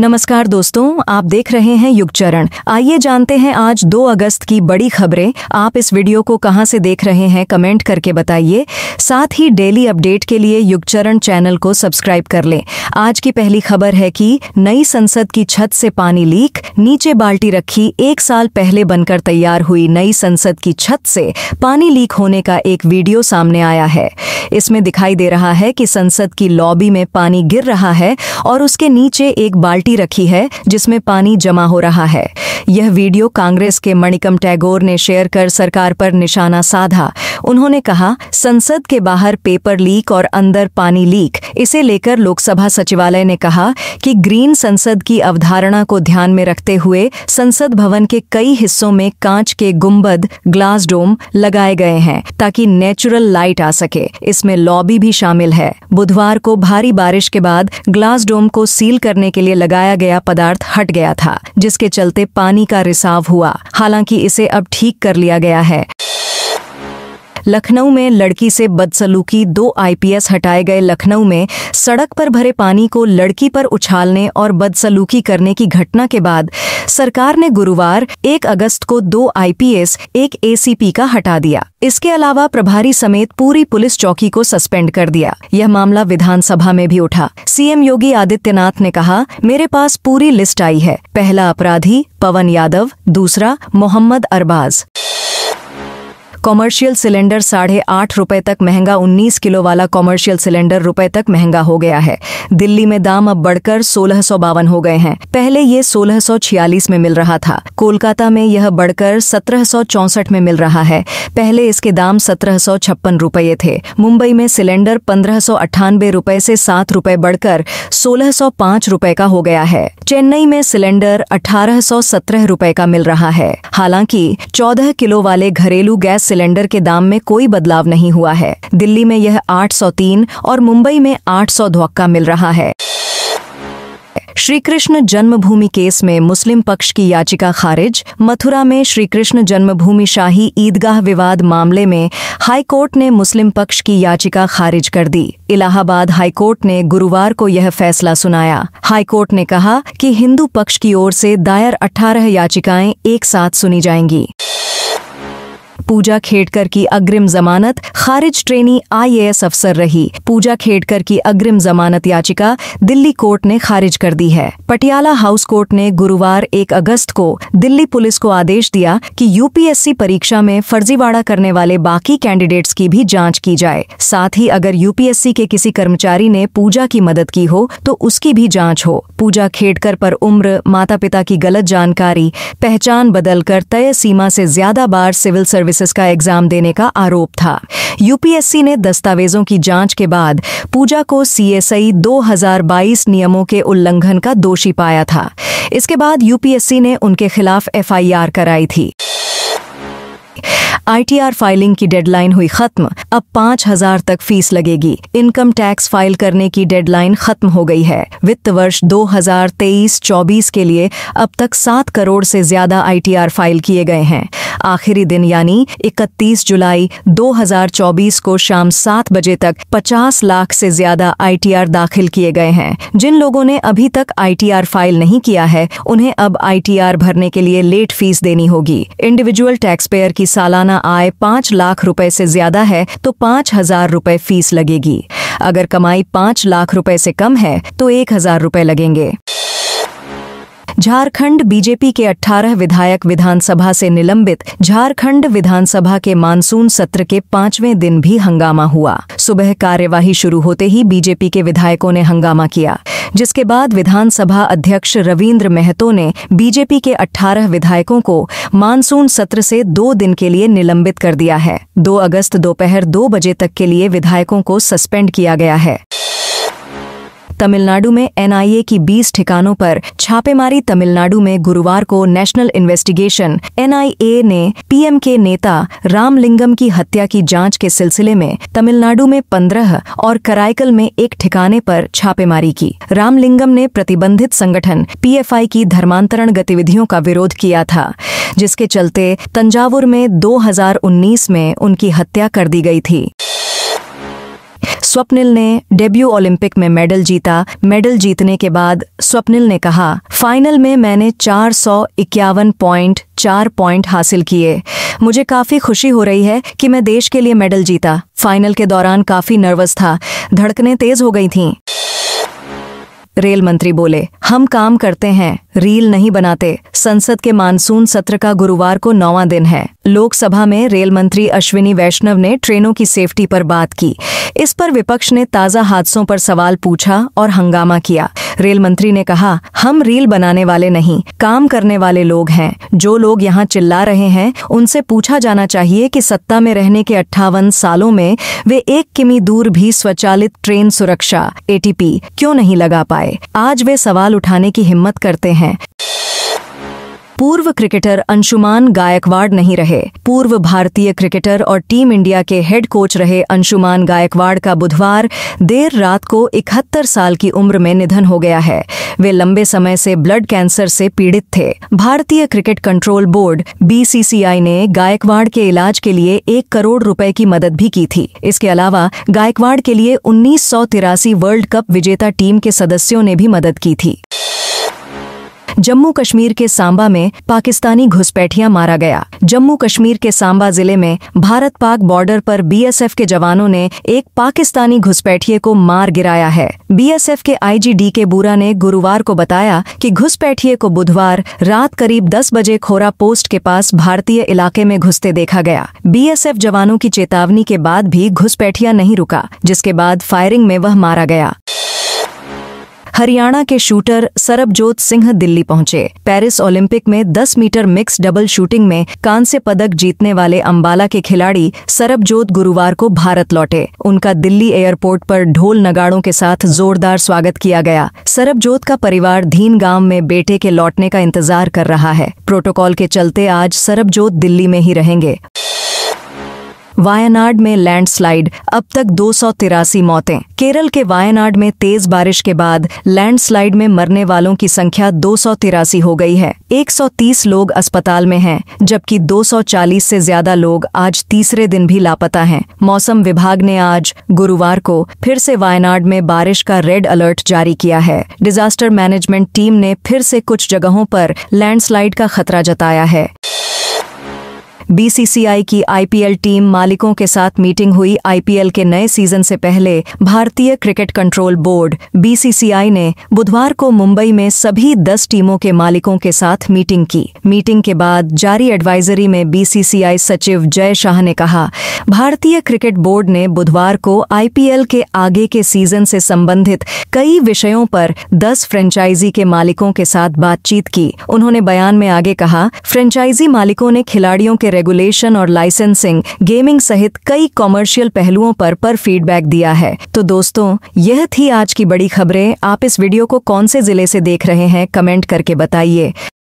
नमस्कार दोस्तों आप देख रहे हैं युग चरण आइए जानते हैं आज 2 अगस्त की बड़ी खबरें आप इस वीडियो को कहां से देख रहे हैं कमेंट करके बताइए साथ ही डेली अपडेट के लिए युग चरण चैनल को सब्सक्राइब कर लें आज की पहली खबर है कि नई संसद की छत से पानी लीक नीचे बाल्टी रखी एक साल पहले बनकर तैयार हुई नई संसद की छत से पानी लीक होने का एक वीडियो सामने आया है इसमें दिखाई दे रहा है कि संसद की लॉबी में पानी गिर रहा है और उसके नीचे एक बाल्टी रखी है जिसमें पानी जमा हो रहा है यह वीडियो कांग्रेस के मणिकम टैगोर ने शेयर कर सरकार पर निशाना साधा उन्होंने कहा संसद के बाहर पेपर लीक और अंदर पानी लीक इसे लेकर लोकसभा सचिवालय ने कहा कि ग्रीन संसद की अवधारणा को ध्यान में रखते हुए संसद भवन के कई हिस्सों में कांच के गुंबद ग्लास डोम लगाए गए हैं ताकि नेचुरल लाइट आ सके इसमें लॉबी भी शामिल है बुधवार को भारी बारिश के बाद ग्लास डोम को सील करने के लिए लगाया गया पदार्थ हट गया था जिसके चलते पानी पानी का रिसाव हुआ हालांकि इसे अब ठीक कर लिया गया है लखनऊ में लड़की से बदसलूकी दो आईपीएस हटाए गए लखनऊ में सड़क पर भरे पानी को लड़की पर उछालने और बदसलूकी करने की घटना के बाद सरकार ने गुरुवार 1 अगस्त को दो आईपीएस एक एसीपी का हटा दिया इसके अलावा प्रभारी समेत पूरी पुलिस चौकी को सस्पेंड कर दिया यह मामला विधानसभा में भी उठा सीएम योगी आदित्यनाथ ने कहा मेरे पास पूरी लिस्ट आई है पहला अपराधी पवन यादव दूसरा मोहम्मद अरबाज कॉमर्शियल सिलेंडर साढ़े आठ रुपये तक महंगा उन्नीस किलो वाला कॉमर्शियल सिलेंडर रुपए तक महंगा हो गया है दिल्ली में दाम अब बढ़कर सोलह सौ बावन हो गए हैं पहले ये सोलह सौ छियालीस में मिल रहा था कोलकाता में यह बढ़कर सत्रह सौ चौसठ में मिल रहा है पहले इसके दाम सत्रह सौ छप्पन रुपये थे मुंबई में सिलेंडर पंद्रह सौ अट्ठानबे रूपए से सात रूपए बढ़कर सोलह सौ पाँच रूपए का हो गया है चेन्नई में सिलेंडर अठारह सौ सत्रह रूपए का मिल रहा है हालांकि चौदह किलो वाले घरेलू गैस सिलेंडर के दाम में कोई बदलाव नहीं हुआ है दिल्ली में यह 803 और मुंबई में 800 धोक्का मिल रहा है श्री कृष्ण जन्मभूमि केस में मुस्लिम पक्ष की याचिका खारिज मथुरा में श्री कृष्ण जन्मभूमि शाही ईदगाह विवाद मामले में हाई कोर्ट ने मुस्लिम पक्ष की याचिका खारिज कर दी इलाहाबाद हाई कोर्ट ने गुरुवार को यह फैसला सुनाया हाई कोर्ट ने कहा कि हिंदू पक्ष की ओर से दायर 18 याचिकाएं एक साथ सुनी जाएंगी पूजा खेड़कर की अग्रिम जमानत खारिज ट्रेनी आईएएस अफसर रही पूजा खेड़कर की अग्रिम जमानत याचिका दिल्ली कोर्ट ने खारिज कर दी है पटियाला हाउस कोर्ट ने गुरुवार एक अगस्त को दिल्ली पुलिस को आदेश दिया कि यूपीएससी परीक्षा में फर्जीवाड़ा करने वाले बाकी कैंडिडेट्स की भी जांच की जाए साथ ही अगर यूपीएससी के किसी कर्मचारी ने पूजा की मदद की हो तो उसकी भी जांच हो पूजा खेड़कर पर उम्र माता पिता की गलत जानकारी पहचान बदलकर तय सीमा से ज्यादा बार सिविल सर्विस बेसिस का एग्जाम देने का आरोप था यूपीएससी ने दस्तावेजों की जांच के बाद पूजा को सीएसआई 2022 नियमों के उल्लंघन का दोषी पाया था इसके बाद यूपीएससी ने उनके खिलाफ एफआईआर कराई थी आईटीआर फाइलिंग की डेडलाइन हुई खत्म अब पाँच हजार तक फीस लगेगी इनकम टैक्स फाइल करने की डेडलाइन खत्म हो गई है वित्त वर्ष 2023-24 के लिए अब तक सात करोड़ से ज्यादा आईटीआर फाइल किए गए हैं आखिरी दिन यानी 31 जुलाई 2024 को शाम सात बजे तक 50 लाख से ज्यादा आईटीआर दाखिल किए गए हैं जिन लोगों ने अभी तक आईटीआर फाइल नहीं किया है उन्हें अब आईटीआर भरने के लिए लेट फीस देनी होगी इंडिविजुअल टैक्स पेयर की सालाना आय पाँच लाख रुपए से ज्यादा है तो पाँच हजार रुपए फीस लगेगी अगर कमाई पाँच लाख रुपए से कम है तो एक हजार रुपए लगेंगे झारखंड बीजेपी के 18 विधायक विधानसभा से निलंबित झारखंड विधानसभा के मानसून सत्र के पांचवें दिन भी हंगामा हुआ सुबह कार्यवाही शुरू होते ही बीजेपी के विधायकों ने हंगामा किया जिसके बाद विधानसभा अध्यक्ष रविन्द्र महतो ने बीजेपी के 18 विधायकों को मानसून सत्र से दो दिन के लिए निलंबित कर दिया है दो अगस्त दोपहर दो बजे तक के लिए विधायकों को सस्पेंड किया गया है तमिलनाडु में एनआईए की 20 ठिकानों पर छापेमारी तमिलनाडु में गुरुवार को नेशनल इन्वेस्टिगेशन एनआईए ने पीएम के नेता रामलिंगम की हत्या की जांच के सिलसिले में तमिलनाडु में पंद्रह और कराइकल में एक ठिकाने पर छापेमारी की रामलिंगम ने प्रतिबंधित संगठन पीएफआई की धर्मांतरण गतिविधियों का विरोध किया था जिसके चलते तंजावुर में 2019 में उनकी हत्या कर दी गई थी स्वप्निल ने डेब्यू ओलंपिक में मेडल जीता मेडल जीतने के बाद स्वप्निल ने कहा फाइनल में मैंने चार सौ इक्यावन पॉइंट चार पॉइंट हासिल किए मुझे काफी खुशी हो रही है कि मैं देश के लिए मेडल जीता फाइनल के दौरान काफी नर्वस था धड़कने तेज हो गई थी रेल मंत्री बोले हम काम करते हैं रील नहीं बनाते संसद के मानसून सत्र का गुरुवार को नौवा दिन है लोकसभा में रेल मंत्री अश्विनी वैष्णव ने ट्रेनों की सेफ्टी पर बात की इस पर विपक्ष ने ताज़ा हादसों पर सवाल पूछा और हंगामा किया रेल मंत्री ने कहा हम रील बनाने वाले नहीं काम करने वाले लोग हैं जो लोग यहाँ चिल्ला रहे हैं उनसे पूछा जाना चाहिए कि सत्ता में रहने के अट्ठावन सालों में वे एक किमी दूर भी स्वचालित ट्रेन सुरक्षा एटीपी क्यों नहीं लगा पाए आज वे सवाल उठाने की हिम्मत करते हैं पूर्व क्रिकेटर अंशुमान गायकवाड़ नहीं रहे पूर्व भारतीय क्रिकेटर और टीम इंडिया के हेड कोच रहे अंशुमान गायकवाड़ का बुधवार देर रात को इकहत्तर साल की उम्र में निधन हो गया है वे लंबे समय से ब्लड कैंसर से पीड़ित थे भारतीय क्रिकेट कंट्रोल बोर्ड बीसीसीआई ने गायकवाड़ के इलाज के लिए एक करोड़ रुपए की मदद भी की थी इसके अलावा गायकवाड़ के लिए उन्नीस वर्ल्ड कप विजेता टीम के सदस्यों ने भी मदद की थी जम्मू कश्मीर के सांबा में पाकिस्तानी घुसपैठिया मारा गया जम्मू कश्मीर के सांबा जिले में भारत पाक बॉर्डर पर बीएसएफ के जवानों ने एक पाकिस्तानी घुसपैठिए को मार गिराया है बीएसएफ के आईजी डी के बूरा ने गुरुवार को बताया कि घुसपैठिए को बुधवार रात करीब 10 बजे खोरा पोस्ट के पास भारतीय इलाके में घुसते देखा गया बीएसएफ जवानों की चेतावनी के बाद भी घुसपैठिया नहीं रुका जिसके बाद फायरिंग में वह मारा गया हरियाणा के शूटर सरबजोत सिंह दिल्ली पहुंचे पेरिस ओलंपिक में 10 मीटर मिक्स डबल शूटिंग में कांस्य पदक जीतने वाले अंबाला के खिलाड़ी सरबजोत गुरुवार को भारत लौटे उनका दिल्ली एयरपोर्ट पर ढोल नगाड़ों के साथ जोरदार स्वागत किया गया सरबजोत का परिवार धीन गांव में बेटे के लौटने का इंतजार कर रहा है प्रोटोकॉल के चलते आज सरबजोत दिल्ली में ही रहेंगे वायनाड में लैंडस्लाइड अब तक दो मौतें केरल के वायनाड में तेज बारिश के बाद लैंडस्लाइड में मरने वालों की संख्या दो हो गई है 130 लोग अस्पताल में हैं जबकि 240 से ज्यादा लोग आज तीसरे दिन भी लापता हैं मौसम विभाग ने आज गुरुवार को फिर से वायनाड में बारिश का रेड अलर्ट जारी किया है डिजास्टर मैनेजमेंट टीम ने फिर से कुछ जगहों पर लैंडस्लाइड का खतरा जताया है बीसीसीआई की आईपीएल टीम मालिकों के साथ मीटिंग हुई आईपीएल के नए सीजन से पहले भारतीय क्रिकेट कंट्रोल बोर्ड बीसीसीआई ने बुधवार को मुंबई में सभी दस टीमों के मालिकों के साथ मीटिंग की मीटिंग के बाद जारी एडवाइजरी में बीसीसीआई सचिव जय शाह ने कहा भारतीय क्रिकेट बोर्ड ने बुधवार को आईपीएल के आगे के सीजन से संबंधित कई विषयों पर दस फ्रेंचाइजी के मालिकों के साथ बातचीत की उन्होंने बयान में आगे कहा फ्रेंचाइजी मालिकों ने खिलाड़ियों के रेगुलेशन और लाइसेंसिंग गेमिंग सहित कई कॉमर्शियल पहलुओं पर पर फीडबैक दिया है तो दोस्तों यह थी आज की बड़ी खबरें आप इस वीडियो को कौन से जिले से देख रहे हैं कमेंट करके बताइए